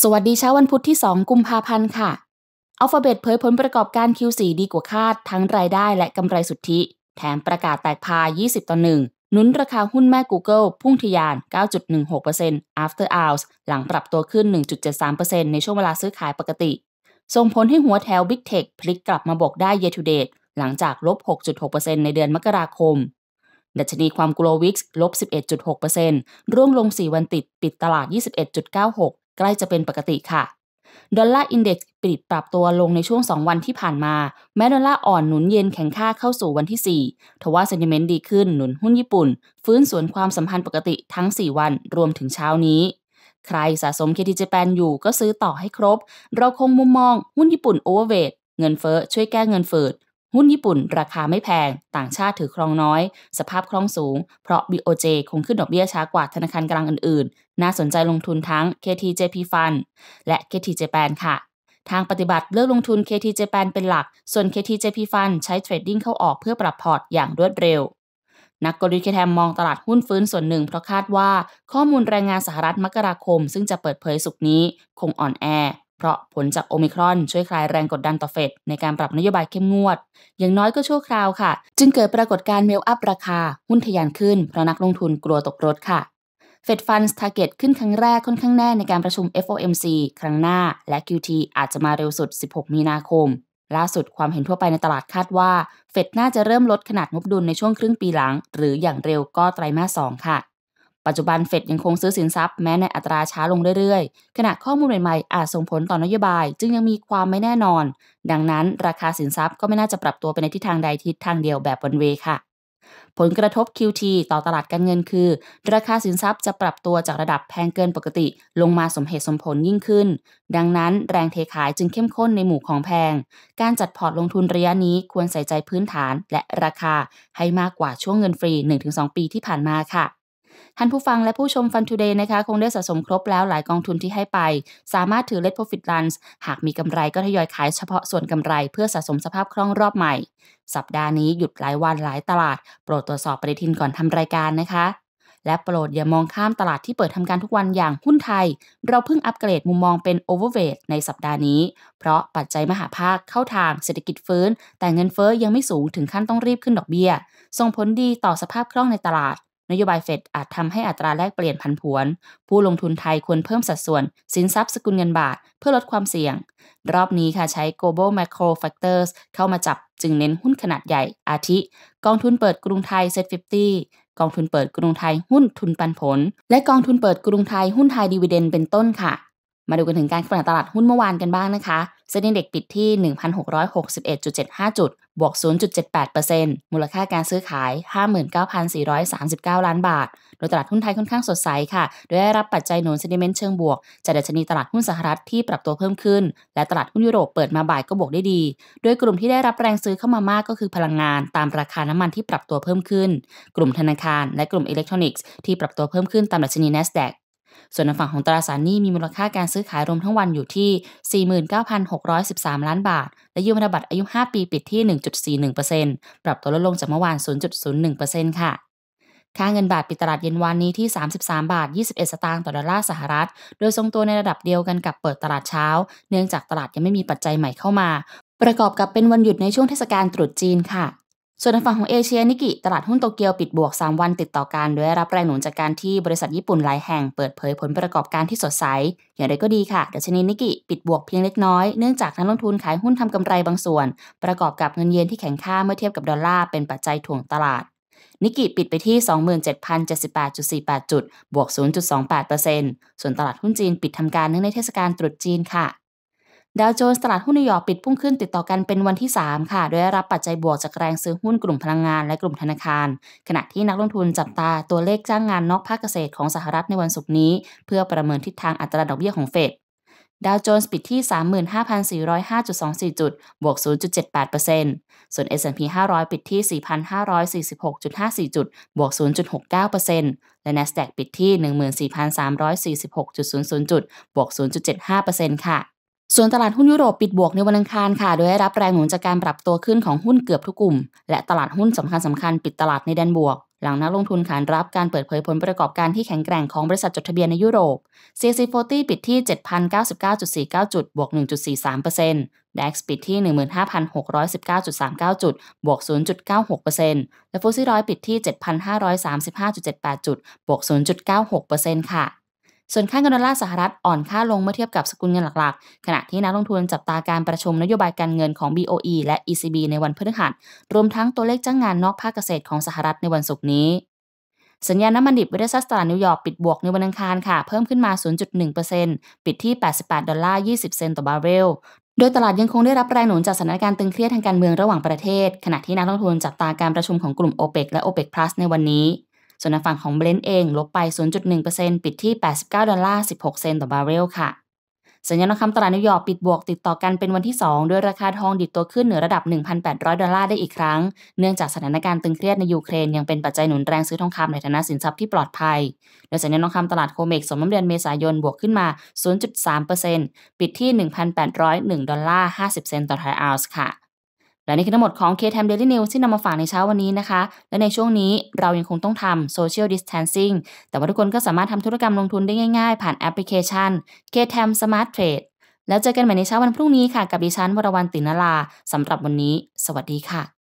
สวัสดีเช้าวันพุธที่ 2 กุมภาพันธ์ค่ะ a l p h a เบตเผยผลประกอบการ Q4 ดีกว่าคาดทั้งรายได้และกำไรสุทธิ แถมประกาศแตกพาย20ต่อ1นุนราคาหุ้นแม่ Google พุ่งทะยาน 9.16% after hours หลังปรับตัวขึ้น 1.73%ในช่วงเวลาซื้อขายปกติ ส่งผลให้หัวแถว Big Tech พลิกกลับมาบวกได้ year to date หลังจากลบ 6.6%ในเดือนมกราคมดัชนีความกลัววิกลบ11.6%ร่วงลง 4 วันติดปิดตลาด 21.96ใกล้จะเป็นปกติค่ะ ดอลลาร์อินเด็กซ์ปิดปรับตัวลงในช่วง 2 วันที่ผ่านมาแม้ดอลลาร์อ่อนหนุนเย็นแข็งค่าเข้าสู่วันที่4ทว่าเซนติเมนต์ดีขึ้นหนุนหุ้นญี่ปุ่น ฟื้นสวนความสัมพันธ์ปกติทั้ง 4 วันรวมถึงเช้านี้ ใครสะสมเคทีเจแปนอยู่ก็ซื้อต่อให้ครบ เราคงมุมมองหุ้นญี่ปุ่นโอเวอร์เวทเงินเฟ้อช่วยแก้เงินเฟ้อหุ้นญี่ปุ่น ราคาไม่แพง ต่างชาติถือครองน้อย สภาพคล่องสูงเพราะ BOJ คงขึ้นดอกเบี้ยช้ากว่าธนาคารกลางอื่นน่าสนใจลงทุนทั้ง KTJP Fund และ KT j p a n ค่ะ ทางปฏิบัติเลือกลงทุน KT j p a n เป็นหลัก ส่วน KTJP Fund ใช้เทรดดิ้งเข้าออกเพื่อปรับพอร์ตอย่างรวดเร็ว นักกลยุทธ์เคทมมองตลาดหุ้นฟื้นส่วนหนึ่งเพราะคาดว่า ข้อมูลแรงงานสหรัฐมกราคม ซึ่งจะเปิดเผยสุกนี้คงอ่อนแอ เพราะผลจากโอมิครอนช่วยคลายแรงกดดันต่อเฟดในการปรับนโยบายเข้มงวดอย่างน้อยก็ชั่วคราวค่ะ จึงเกิดปรากฏการณ์เมลอัพราคาหุ้นทะยานขึ้นเพราะนักลงทุนกลัวตกรถค่ะเฟดฟันส์ทาร์เก็ตขึ้นครั้งแรกค่อนข้างแน่ในการประชุม FOMC ครั้งหน้าและ QT อาจจะมาเร็วสุด 16 มีนาคม ล่าสุดความเห็นทั่วไปในตลาดคาดว่าเฟดน่าจะเริ่มลดขนาดงบดุลในช่วงครึ่งปีหลังหรืออย่างเร็วก็ไตรมาส 2 ค่ะ ปัจจุบันเฟดยังคงซื้อสินทรัพย์แม้ในอัตราช้าลงเรื่อยๆ ขณะข้อมูลใหม่ๆ อาจส่งผลต่อนโยบาย จึงยังมีความไม่แน่นอน ดังนั้นราคาสินทรัพย์ก็ไม่น่าจะปรับตัวไปในทิศทางใดทิศทางเดียวแบบวันเวค่ะผลกระทบ QT ต่อตลาดการเงินคือ ราคาสินทรัพย์จะปรับตัวจากระดับแพงเกินปกติลงมาสมเหตุสมผลยิ่งขึ้น ดังนั้นแรงเทขายจึงเข้มข้นในหมู่ของแพง การจัดพอร์ตลงทุนระยะนี้ควรใส่ใจพื้นฐานและราคาให้มากกว่าช่วงเงินฟรี 1-2 ปีที่ผ่านมาค่ะท่านผู้ฟังและผู้ชมฟันทูเดย์นะคะคงได้สะสมครบแล้วหลายกองทุนที่ให้ไป สามารถถือเลทโปรฟิตลันส์หากมีกำไรก็ทยอยขายเฉพาะส่วนกำไรเพื่อสะสมสภาพคล่องรอบใหม่ สัปดาห์นี้หยุดหลายวันหลายตลาดโปรดตรวจสอบปฏิทินก่อนทำรายการนะคะ และโปรดอย่ามองข้ามตลาดที่เปิดทำการทุกวันอย่างหุ้นไทย เราเพิ่งอัปเกรดมุมมองเป็นโอเวอร์เวทในสัปดาห์นี้ เพราะปัจจัยมหาภาคเข้าทางเศรษฐกิจฟื้น แต่เงินเฟอ้อยังไม่สูงถึงขั้นต้องรีบขึ้นดอกเบี้ยส่งผลดีต่อสภาพคล่องในตลาดนโยบายเฟดอาจทำให้อัตราแลกเปลี่ยนผันผวน ผู้ลงทุนไทยควรเพิ่มสัดส่วน สินทรัพย์สกุลเงินบาทเพื่อลดความเสี่ยง รอบนี้ค่ะใช้ global macro factors เข้ามาจับจึงเน้นหุ้นขนาดใหญ่ อาทิ กองทุนเปิดกรุงไทยเซ็ต0กองทุนเปิดกรุงไทยหุ้นทุนปันผล และกองทุนเปิดกรุงไทยหุ้นไทยดีเวเดนเป็นต้นค่ะ มาดูกันถึงการขนาดตลาดหุ้นเมื่อวานกันบ้างนะคะเซ็นดีเด็กปิดที่1,661.75จุดบวก 0.78%มูลค่าการซื้อขาย 59,439 ล้านบาท โดยตลาดหุ้นไทยค่อนข้างสดใสค่ะ โดยได้รับปัจจัยหนุนเซนิเมนต์เชิงบวก จากดัชนีตลาดหุ้นสหรัฐที่ปรับตัวเพิ่มขึ้น และตลาดหุ้นยุโรปเปิดมาบ่ายก็บวกได้ดี โดยกลุ่มที่ได้รับแรงซื้อเข้ามามากก็คือพลังงานตามราคาน้ำมันที่ปรับตัวเพิ่มขึ้น กลุ่มธนาคารและกลุ่มอิเล็กทรอนิกส์ที่ ปรับตัวเพิ่มขึ้นตามดัชนี NASDAQ ส่วนฝั่งของตราสารหนี้มีมูลค่าการซื้อขายรวมทั้งวันอยู่ที่ 49,613 ล้านบาท และยืมพันธบัตรอายุ 5 ปีปิดที่ 1.41%ปรับตัวลดลงจากเมื่อวาน 0.01%ค่ะ ค่าเงินบาทปิดตลาดเย็นวันนี้ที่ 33 บาท21 สตางค์ต่อดอลลาร์สหรัฐโดยทรงตัวในระดับเดียวกันกับเปิดตลาดเช้า เนื่องจากตลาดยังไม่มีปัจจัยใหม่เข้ามา ประกอบกับเป็นวันหยุดในช่วงเทศกาลตรุษจีนค่ะส่วนทางฝั่งของเอเชียนิกิ ตลาดหุ้นโตเกียวปิดบวก 3 วันติดต่อกันโดยรับแรงหนุนจากการที่บริษัทญี่ปุ่นหลายแห่งเปิดเผยผลประกอบการที่สดใส อย่างไรก็ดีค่ะดัชนีนิกิปิดบวกเพียงเล็กน้อยเนื่องจากนักลงทุนขายหุ้นทำกำไรบางส่วน ประกอบกับเงินเยนที่แข็งค่าเมื่อเทียบกับดอลลาร์เป็นปัจจัยถ่วงตลาด นิกิปิดไปที่27,078.48จุดบวก0.28%ส่วนตลาดหุ้นจีนปิดทำการเนื่องในเทศกาลตรุษจีนค่ะดาวโจนส์ตลาดหุ้นนิวยอร์กปิดพุ่งขึ้นติดต่อกันเป็นวันที่ 3 ค่ะ โดยได้รับปัจจัยบวกจากแรงซื้อหุ้นกลุ่มพลังงานและกลุ่มธนาคาร ขณะที่นักลงทุนจับตาตัวเลขจ้างงานนอกภาคเกษตรของสหรัฐในวันศุกร์นี้ เพื่อประเมินทิศทางอัตราดอกเบี้ยของเฟด ดาวโจนส์ปิดที่ 35,405.24จุด บวก 0.78%ส่วน S&P 500ปิดที่4,546.54จุดบวก0.69%และ NASDAQ ปิดที่14,346.00จุดบวก0.75%ค่ะส่วนตลาดหุ้นยุโรปปิดบวกในวันอังคารค่ะ โดยได้รับแรงหนุนจากการปรับตัวขึ้นของหุ้นเกือบทุกกลุ่ม และตลาดหุ้นสำคัญสาคัญปิดตลาดในแดนบวก หลังนักลงทุนขานรับการเปิดเผยผลประกอบการที่แข็งแกร่งของบริษัทจดทะเบียนในยุโรป CAC 40ปิดที่ 7,099.49จุดบวก 1.43% DAX ปิดที่ 15,619.39จุดบวก 0.96%และฟุตซี่ร้อยปิดที่ 7,535.78จุดบวก 0.96%ค่ะส่วนค่าเงินดอลลาร์สหรัฐอ่อนค่าลงเมื่อเทียบกับสกุลเงินหลักๆ ขณะที่นักลงทุนจับตาการประชุมนโยบายการเงินของ BOE และ ECB ในวันพฤหัสรวมทั้งตัวเลขจ้างงานนอกภาคเกษตรของสหรัฐในวันศุกร์นี้สัญญาณน้ำมันดิบเวสต์สตลาดนิวยอร์กปิดบวกในวันอังคารค่ะเพิ่มขึ้นมา 0.1%ปิดที่ 88 ดอลลาร์ 20 เซนต์ต่อบาร์เรลโดยตลาดยังคงได้รับแรงหนุนจากสถานการณ์ตึงเครียดทางการเมืองระหว่างประเทศ ขณะที่นักลงทุนจับตาการประชุมของกลุ่มโอเปกและโอเปกพลัสในวันนี้ส่วนฝั่งของเบรนท์เองลบไป 0.1%ปิดที่ 89 ดอลลาร์ 16 เซนต์ต่อบาร์เรลค่ะ สัญญาณคำตลาดนิวยอร์กปิดบวกติดต่อกันเป็นวันที่ 2 ด้วยราคาทองดิบตัวขึ้นเหนือระดับ 1,800 ดอลลาร์ได้อีกครั้ง เนื่องจากสถานการณ์ตึงเครียดในยูเครนยังเป็นปัจจัยหนุนแรงซื้อทองคำในฐานะสินทรัพย์ที่ปลอดภัย โดยสัญญาณคำตลาดโคเมกสมมเดือนเมษายนบวกขึ้นมา 0.3%ปิดที่ 1,801 ดอลลาร์ 50 เซนต์ต่อทรัลล์ค่ะและนี่คือทั้งหมดของ k t i m e Daily News ที่นำมาฝากในเช้าวันนี้นะคะ และในช่วงนี้เรายังคงต้องทำ Social Distancing แต่ว่าทุกคนก็สามารถทำธุรกรรมลงทุนได้ง่ายๆ ผ่านแอปพลิเคชัน k t i m e Smart Trade แล้วเจอกันใหม่ในเช้าวันพรุ่งนี้ค่ะกับดิฉันวรวรรณตินลาสำหรับวันนี้ สวัสดีค่ะ